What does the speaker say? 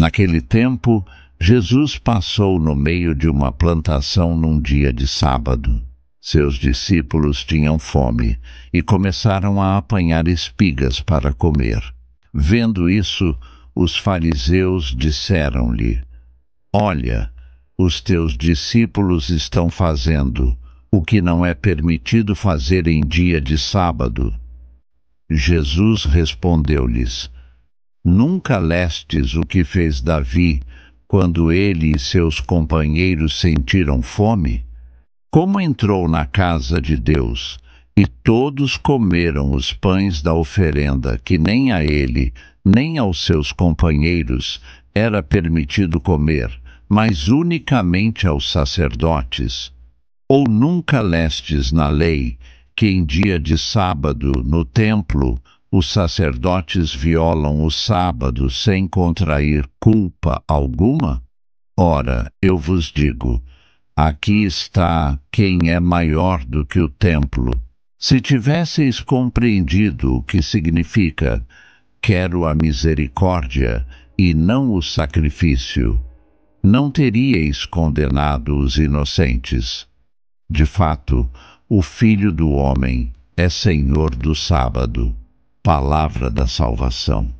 Naquele tempo, Jesus passou no meio de uma plantação num dia de sábado. Seus discípulos tinham fome e começaram a apanhar espigas para comer. Vendo isso, os fariseus disseram-lhe: Olha, os teus discípulos estão fazendo o que não é permitido fazer em dia de sábado. Jesus respondeu-lhes: Nunca lestes o que fez Davi, quando ele e seus companheiros sentiram fome? Como entrou na casa de Deus, e todos comeram os pães da oferenda, que nem a ele, nem aos seus companheiros era permitido comer, mas unicamente aos sacerdotes. Ou nunca lestes na lei, que em dia de sábado, no templo, os sacerdotes violam o sábado sem contrair culpa alguma? Ora, eu vos digo, aqui está quem é maior do que o templo. Se tivesseis compreendido o que significa, quero a misericórdia e não o sacrifício, não teríeis condenado os inocentes. De fato, o Filho do Homem é Senhor do Sábado palavra da salvação.